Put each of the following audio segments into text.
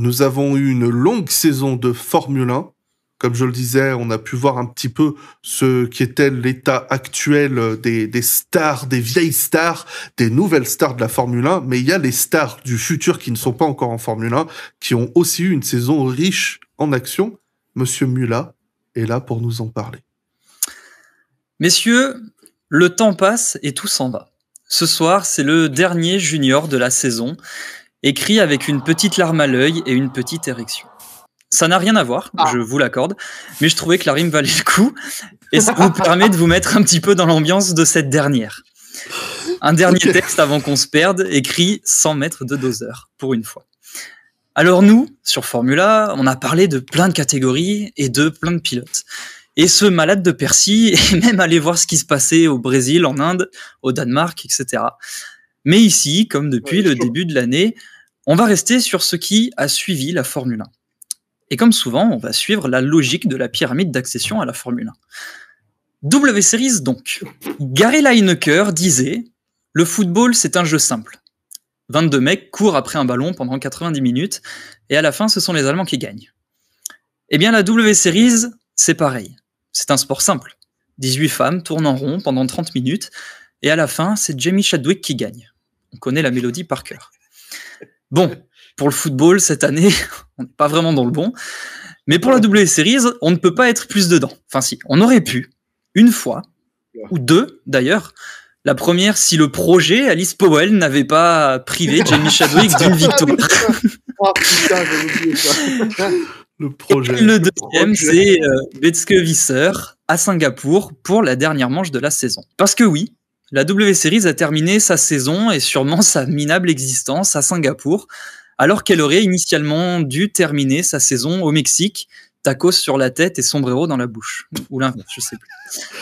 Nous avons eu une longue saison de Formule 1. Comme je le disais, on a pu voir un petit peu ce qui était l'état actuel des, stars, des vieilles stars, des nouvelles stars de la Formule 1, mais il y a les stars du futur qui ne sont pas encore en Formule 1, qui ont aussi eu une saison riche en action. Monsieur Mula est là pour nous en parler. Messieurs, le temps passe et tout s'en va. Ce soir, c'est le dernier junior de la saison écrit avec une petite larme à l'œil et une petite érection. Ça n'a rien à voir, ah. je vous l'accorde, mais je trouvais que la rime valait le coup et ça vous permet de vous mettre un petit peu dans l'ambiance de cette dernière. Un dernier texte avant qu'on se perde, écrit 100 mètres de doseur, pour une fois. Alors nous, sur Formula, on a parlé de plein de catégories et de plein de pilotes. Et ce malade de Percy est même allé voir ce qui se passait au Brésil, en Inde, au Danemark, etc. Mais ici, comme depuis le début de l'année, on va rester sur ce qui a suivi la Formule 1. Et comme souvent, on va suivre la logique de la pyramide d'accession à la Formule 1. W Series donc. Gary Lineker disait Le football, c'est un jeu simple. 22 mecs courent après un ballon pendant 90 minutes, et à la fin, ce sont les Allemands qui gagnent. Eh bien, la W Series, c'est pareil. C'est un sport simple. 18 femmes tournent en rond pendant 30 minutes, et à la fin, c'est Jamie Chadwick qui gagne on connaît la mélodie par cœur. Bon, pour le football, cette année, on n'est pas vraiment dans le bon. Mais pour la double on ne peut pas être plus dedans. Enfin, si, on aurait pu, une fois, ou deux d'ailleurs. La première, si le projet Alice Powell n'avait pas privé Jamie Chadwick d'une ah, victoire. le projet. le deuxième, c'est euh, Visser à Singapour pour la dernière manche de la saison. Parce que oui, la W Series a terminé sa saison et sûrement sa minable existence à Singapour, alors qu'elle aurait initialement dû terminer sa saison au Mexique, tacos sur la tête et sombrero dans la bouche. Ou l'inverse, je sais plus.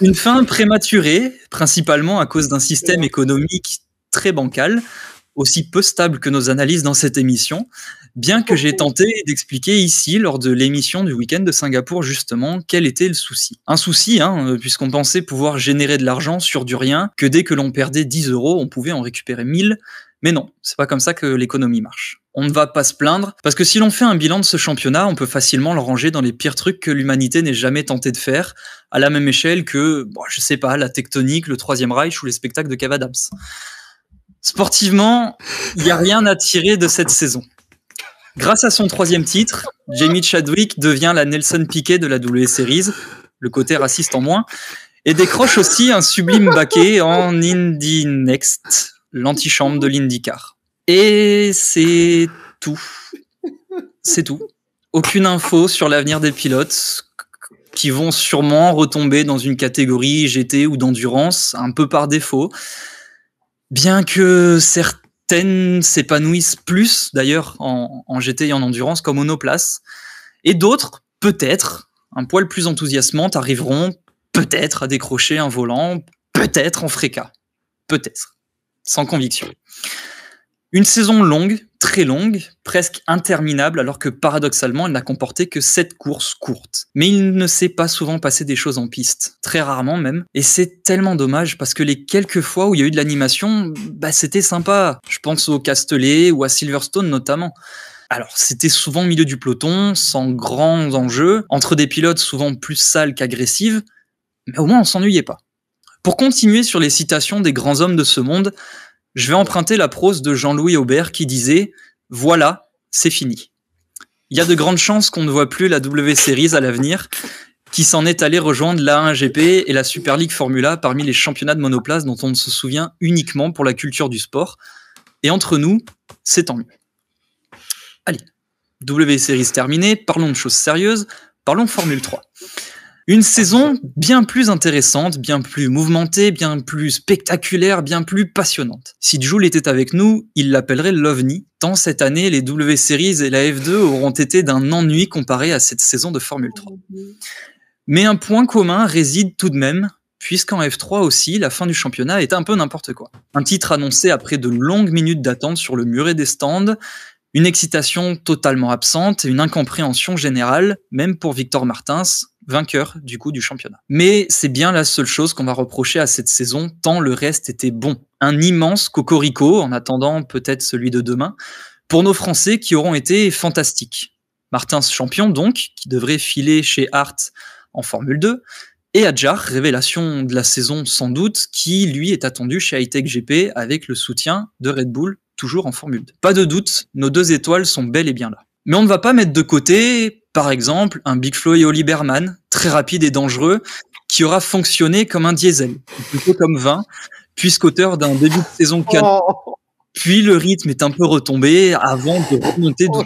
Une fin prématurée, principalement à cause d'un système économique très bancal, aussi peu stable que nos analyses dans cette émission, bien que j'ai tenté d'expliquer ici lors de l'émission du week-end de Singapour justement quel était le souci. Un souci, hein, euh, puisqu'on pensait pouvoir générer de l'argent sur du rien, que dès que l'on perdait 10 euros, on pouvait en récupérer 1000, mais non, c'est pas comme ça que l'économie marche. On ne va pas se plaindre, parce que si l'on fait un bilan de ce championnat, on peut facilement le ranger dans les pires trucs que l'humanité n'ait jamais tenté de faire, à la même échelle que, je sais pas, la tectonique, le Troisième Reich ou les spectacles de Cavadams. Sportivement, il n'y a rien à tirer de cette saison. Grâce à son troisième titre, Jamie Chadwick devient la Nelson Piquet de la W Series, le côté raciste en moins, et décroche aussi un sublime baquet en Indy Next, l'antichambre de l'IndyCar. Et c'est tout. C'est tout. Aucune info sur l'avenir des pilotes qui vont sûrement retomber dans une catégorie GT ou d'endurance, un peu par défaut. Bien que certains Certaines s'épanouissent plus d'ailleurs en, GT et en endurance comme monoplace. Et d'autres, peut-être, un poil plus enthousiasmantes, arriveront peut-être à décrocher un volant, peut-être en fréca. Peut-être. Sans conviction. Une saison longue, très longue, presque interminable, alors que paradoxalement, elle n'a comporté que 7 courses courtes. Mais il ne s'est pas souvent passé des choses en piste, très rarement même, et c'est tellement dommage parce que les quelques fois où il y a eu de l'animation, bah, c'était sympa. Je pense au Castellet ou à Silverstone notamment. Alors, c'était souvent au milieu du peloton, sans grands enjeux, entre des pilotes souvent plus sales qu'agressives, mais au moins on s'ennuyait pas. Pour continuer sur les citations des grands hommes de ce monde, je vais emprunter la prose de Jean-Louis Aubert qui disait Voilà, c'est fini. Il y a de grandes chances qu'on ne voit plus la W Series à l'avenir, qui s'en est allé rejoindre la 1GP et la Super League Formula parmi les championnats de monoplace dont on ne se souvient uniquement pour la culture du sport. Et entre nous, c'est tant mieux. Allez, W Series terminée, parlons de choses sérieuses, parlons Formule 3. Une saison bien plus intéressante, bien plus mouvementée, bien plus spectaculaire, bien plus passionnante. Si Jules était avec nous, il l'appellerait l'OVNI, tant cette année les W Series et la F2 auront été d'un ennui comparé à cette saison de Formule 3. Mais un point commun réside tout de même, puisqu'en F3 aussi, la fin du championnat est un peu n'importe quoi. Un titre annoncé après de longues minutes d'attente sur le muret des stands, une excitation totalement absente et une incompréhension générale, même pour Victor Martins, vainqueur du coup du championnat. Mais c'est bien la seule chose qu'on va reprocher à cette saison, tant le reste était bon. Un immense cocorico en attendant peut-être celui de demain pour nos Français qui auront été fantastiques. Martins champion donc, qui devrait filer chez Hart en Formule 2, et Adjar, révélation de la saison sans doute, qui lui est attendu chez Hightech GP avec le soutien de Red Bull, toujours en Formule 2. Pas de doute, nos deux étoiles sont bel et bien là. Mais on ne va pas mettre de côté, par exemple, un Big Flow et très rapide et dangereux, qui aura fonctionné comme un diesel, plutôt comme 20, puisqu'auteur d'un début de saison 4. puis le rythme est un peu retombé avant de remonter oh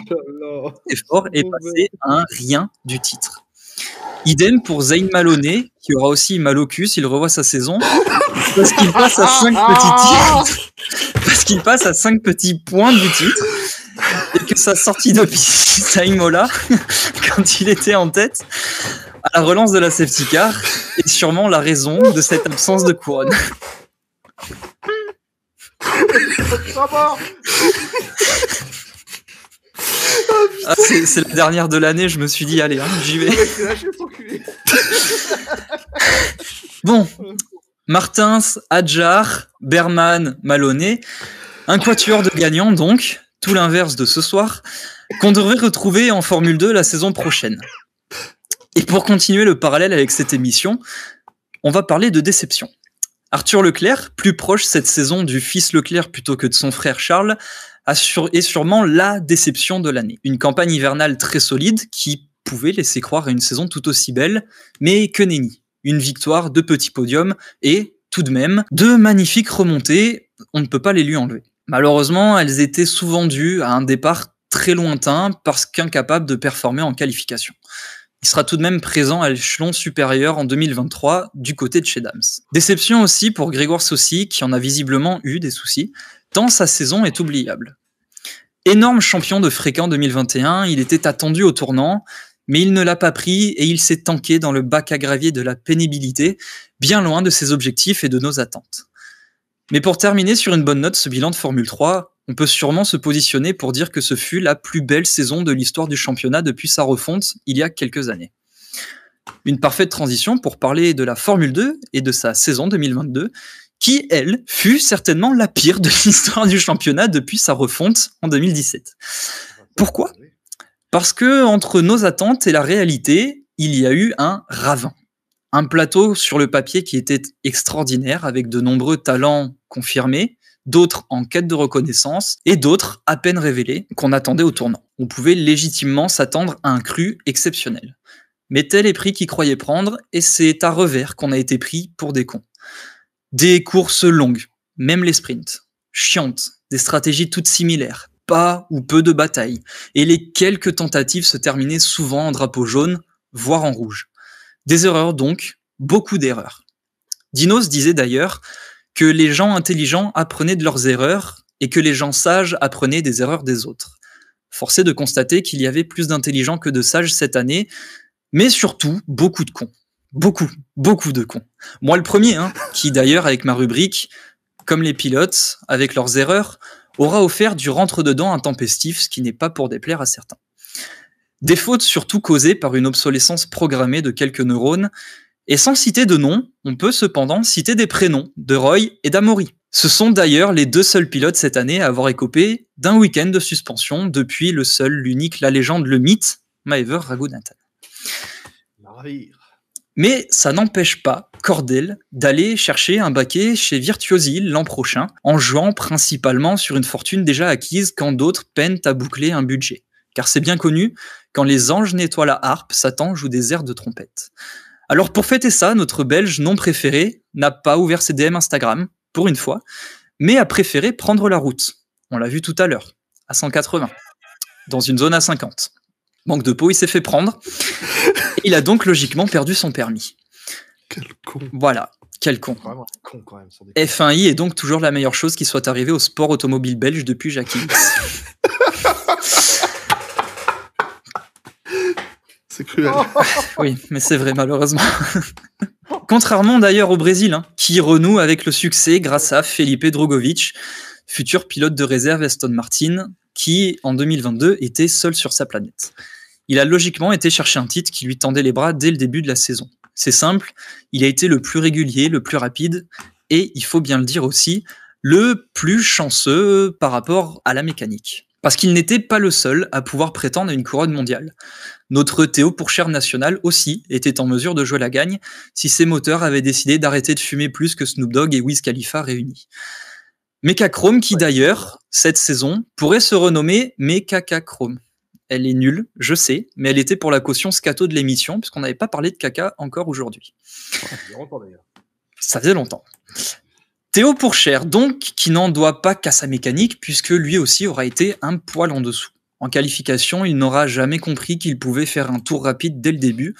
fort et passer à un rien du titre. Idem pour Zayn Maloney, qui aura aussi mal Il revoit sa saison, parce qu'il passe à cinq petits parce qu'il passe à 5 petits points du titre, sa sortie de piste à Imola, quand il était en tête, à la relance de la safety car, est sûrement la raison de cette absence de couronne. Ah, c'est la dernière de l'année, je me suis dit, allez, hein, j'y vais. bon, Martins, Adjar, Berman, Maloney, un quatuor de gagnants donc, tout l'inverse de ce soir, qu'on devrait retrouver en Formule 2 la saison prochaine. Et pour continuer le parallèle avec cette émission, on va parler de déception. Arthur Leclerc, plus proche cette saison du fils Leclerc plutôt que de son frère Charles, est sûrement la déception de l'année. Une campagne hivernale très solide qui pouvait laisser croire à une saison tout aussi belle, mais que nenni. Une victoire, deux petits podiums et, tout de même, deux magnifiques remontées, on ne peut pas les lui enlever. Malheureusement, elles étaient souvent dues à un départ très lointain parce qu'incapable de performer en qualification. Il sera tout de même présent à l'échelon supérieur en 2023 du côté de chez Dams. Déception aussi pour Grégoire Saucy, qui en a visiblement eu des soucis, tant sa saison est oubliable. Énorme champion de fréquent 2021, il était attendu au tournant, mais il ne l'a pas pris et il s'est tanké dans le bac à gravier de la pénibilité, bien loin de ses objectifs et de nos attentes. Mais pour terminer sur une bonne note ce bilan de Formule 3, on peut sûrement se positionner pour dire que ce fut la plus belle saison de l'histoire du championnat depuis sa refonte il y a quelques années. Une parfaite transition pour parler de la Formule 2 et de sa saison 2022, qui, elle, fut certainement la pire de l'histoire du championnat depuis sa refonte en 2017. Pourquoi Parce que entre nos attentes et la réalité, il y a eu un ravin un plateau sur le papier qui était extraordinaire, avec de nombreux talents confirmés, d'autres en quête de reconnaissance, et d'autres à peine révélés qu'on attendait au tournant. On pouvait légitimement s'attendre à un cru exceptionnel. Mais tel est prix qu'ils croyait prendre, et c'est à revers qu'on a été pris pour des cons. Des courses longues, même les sprints, chiantes, des stratégies toutes similaires, pas ou peu de batailles, et les quelques tentatives se terminaient souvent en drapeau jaune, voire en rouge. Des erreurs donc, beaucoup d'erreurs. Dinos disait d'ailleurs que les gens intelligents apprenaient de leurs erreurs et que les gens sages apprenaient des erreurs des autres. Forcé de constater qu'il y avait plus d'intelligents que de sages cette année, mais surtout beaucoup de cons. Beaucoup, beaucoup de cons. Moi le premier, hein, qui d'ailleurs avec ma rubrique, comme les pilotes, avec leurs erreurs, aura offert du rentre-dedans intempestif, ce qui n'est pas pour déplaire à certains. Des fautes surtout causées par une obsolescence programmée de quelques neurones, et sans citer de nom, on peut cependant citer des prénoms de Roy et d'Amory. Ce sont d'ailleurs les deux seuls pilotes cette année à avoir écopé d'un week-end de suspension depuis le seul, l'unique, la légende, le mythe, Maever Raghunathan. Mais ça n'empêche pas Cordel d'aller chercher un baquet chez Virtuosi l'an prochain, en jouant principalement sur une fortune déjà acquise quand d'autres peinent à boucler un budget. Car c'est bien connu, quand les anges nettoient la harpe, Satan joue des airs de trompette. Alors pour fêter ça, notre Belge non préféré n'a pas ouvert ses DM Instagram, pour une fois, mais a préféré prendre la route. On l'a vu tout à l'heure, à 180, dans une zone à 50. Manque de peau, il s'est fait prendre. Il a donc logiquement perdu son permis. Quel con. Voilà, quel con. F1i est donc toujours la meilleure chose qui soit arrivée au sport automobile belge depuis Jacques oui, mais c'est vrai, malheureusement. Contrairement d'ailleurs au Brésil, hein, qui renoue avec le succès grâce à Felipe Drogovic, futur pilote de réserve Aston Martin, qui en 2022 était seul sur sa planète. Il a logiquement été chercher un titre qui lui tendait les bras dès le début de la saison. C'est simple, il a été le plus régulier, le plus rapide, et il faut bien le dire aussi, le plus chanceux par rapport à la mécanique parce qu'il n'était pas le seul à pouvoir prétendre à une couronne mondiale. Notre Théo pour Pourchère national aussi était en mesure de jouer la gagne si ses moteurs avaient décidé d'arrêter de fumer plus que Snoop Dogg et Wiz Khalifa réunis. Mecha-Chrome, qui d'ailleurs, cette saison, pourrait se renommer Mecha-Ka-Chrome. Elle est nulle, je sais, mais elle était pour la caution scato de l'émission, puisqu'on n'avait pas parlé de caca encore aujourd'hui. Ça faisait longtemps. Théo Cher, donc, qui n'en doit pas qu'à sa mécanique, puisque lui aussi aura été un poil en dessous. En qualification, il n'aura jamais compris qu'il pouvait faire un tour rapide dès le début,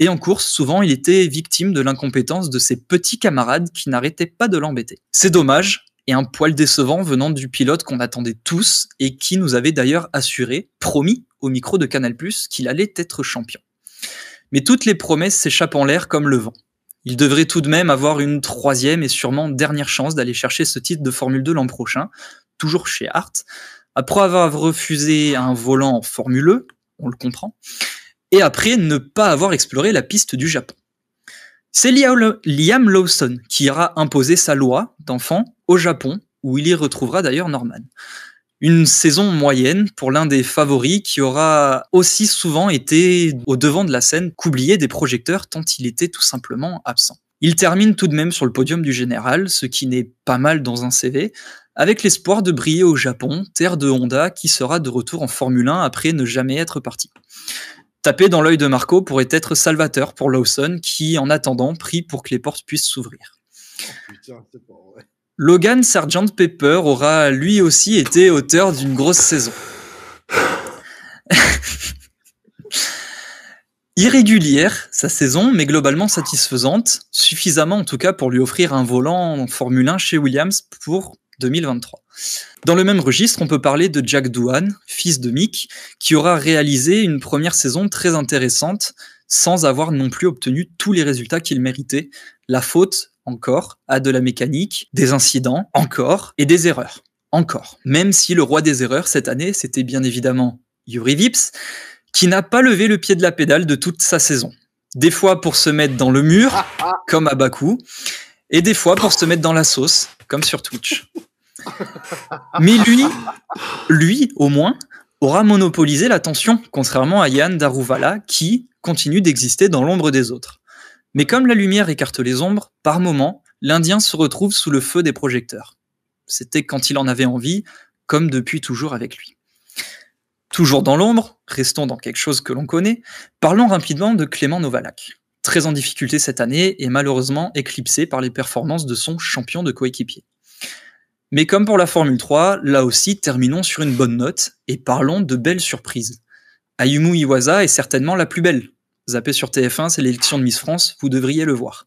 et en course, souvent, il était victime de l'incompétence de ses petits camarades qui n'arrêtaient pas de l'embêter. C'est dommage, et un poil décevant venant du pilote qu'on attendait tous, et qui nous avait d'ailleurs assuré, promis au micro de Canal+, qu'il allait être champion. Mais toutes les promesses s'échappent en l'air comme le vent. Il devrait tout de même avoir une troisième et sûrement dernière chance d'aller chercher ce titre de Formule 2 l'an prochain, toujours chez Hart. Après avoir refusé un volant formuleux, e, on le comprend, et après ne pas avoir exploré la piste du Japon. C'est Liam Lawson qui ira imposer sa loi d'enfant au Japon, où il y retrouvera d'ailleurs Norman. Une saison moyenne pour l'un des favoris qui aura aussi souvent été au devant de la scène qu'oublié des projecteurs tant il était tout simplement absent. Il termine tout de même sur le podium du général, ce qui n'est pas mal dans un CV, avec l'espoir de briller au Japon, terre de Honda qui sera de retour en Formule 1 après ne jamais être parti. Taper dans l'œil de Marco pourrait être salvateur pour Lawson qui, en attendant, prie pour que les portes puissent s'ouvrir. putain, c'est pas vrai. Logan Sargent Pepper aura lui aussi été auteur d'une grosse saison. Irrégulière, sa saison, mais globalement satisfaisante, suffisamment en tout cas pour lui offrir un volant en Formule 1 chez Williams pour 2023. Dans le même registre, on peut parler de Jack Doohan, fils de Mick, qui aura réalisé une première saison très intéressante, sans avoir non plus obtenu tous les résultats qu'il méritait, la faute encore, à de la mécanique, des incidents, encore, et des erreurs, encore. Même si le roi des erreurs cette année, c'était bien évidemment Yuri Vips, qui n'a pas levé le pied de la pédale de toute sa saison. Des fois pour se mettre dans le mur, comme à Bakou, et des fois pour se mettre dans la sauce, comme sur Twitch. Mais lui, lui au moins, aura monopolisé l'attention, contrairement à Yann Daruvala, qui continue d'exister dans l'ombre des autres. Mais comme la lumière écarte les ombres, par moments, l'Indien se retrouve sous le feu des projecteurs. C'était quand il en avait envie, comme depuis toujours avec lui. Toujours dans l'ombre, restons dans quelque chose que l'on connaît, parlons rapidement de Clément Novalac, très en difficulté cette année et malheureusement éclipsé par les performances de son champion de coéquipier. Mais comme pour la Formule 3, là aussi terminons sur une bonne note et parlons de belles surprises. Ayumu Iwasa est certainement la plus belle, zappé sur TF1, c'est l'élection de Miss France, vous devriez le voir.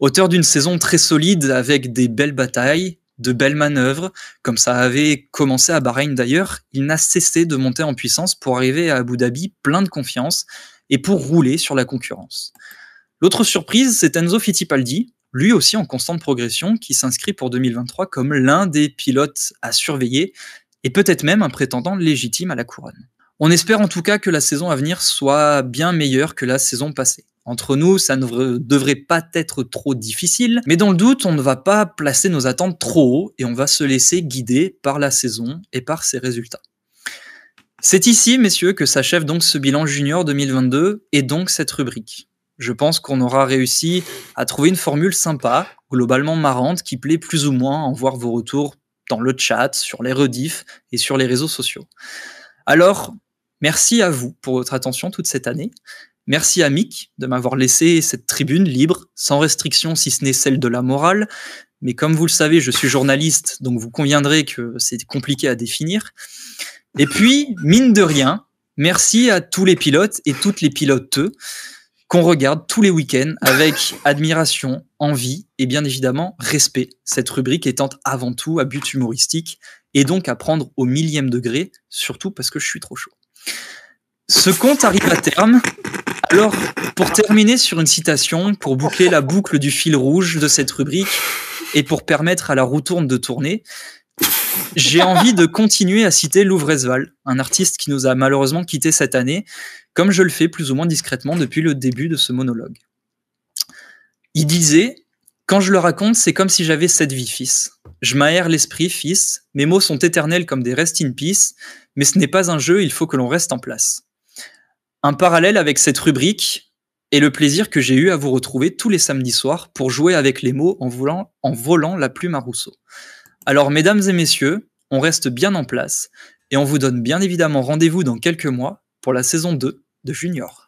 Auteur d'une saison très solide avec des belles batailles, de belles manœuvres, comme ça avait commencé à Bahreïn d'ailleurs, il n'a cessé de monter en puissance pour arriver à Abu Dhabi plein de confiance et pour rouler sur la concurrence. L'autre surprise, c'est Enzo Fittipaldi, lui aussi en constante progression, qui s'inscrit pour 2023 comme l'un des pilotes à surveiller et peut-être même un prétendant légitime à la couronne. On espère en tout cas que la saison à venir soit bien meilleure que la saison passée. Entre nous, ça ne devrait pas être trop difficile, mais dans le doute, on ne va pas placer nos attentes trop haut et on va se laisser guider par la saison et par ses résultats. C'est ici, messieurs, que s'achève donc ce bilan junior 2022 et donc cette rubrique. Je pense qu'on aura réussi à trouver une formule sympa, globalement marrante, qui plaît plus ou moins à en voir vos retours dans le chat, sur les redifs et sur les réseaux sociaux. Alors, Merci à vous pour votre attention toute cette année. Merci à Mick de m'avoir laissé cette tribune libre, sans restriction si ce n'est celle de la morale. Mais comme vous le savez, je suis journaliste, donc vous conviendrez que c'est compliqué à définir. Et puis, mine de rien, merci à tous les pilotes et toutes les pilotes qu'on regarde tous les week-ends avec admiration, envie et bien évidemment respect, cette rubrique étant avant tout à but humoristique et donc à prendre au millième degré, surtout parce que je suis trop chaud. Ce conte arrive à terme. Alors, pour terminer sur une citation, pour boucler la boucle du fil rouge de cette rubrique et pour permettre à la roue tourne de tourner, j'ai envie de continuer à citer Louvrezval, un artiste qui nous a malheureusement quitté cette année, comme je le fais plus ou moins discrètement depuis le début de ce monologue. Il disait Quand je le raconte, c'est comme si j'avais cette vie, fils. Je m'aère l'esprit, fils, mes mots sont éternels comme des rest in peace, mais ce n'est pas un jeu, il faut que l'on reste en place. Un parallèle avec cette rubrique est le plaisir que j'ai eu à vous retrouver tous les samedis soirs pour jouer avec les mots en volant, en volant la plume à Rousseau. Alors, mesdames et messieurs, on reste bien en place et on vous donne bien évidemment rendez-vous dans quelques mois pour la saison 2 de Junior.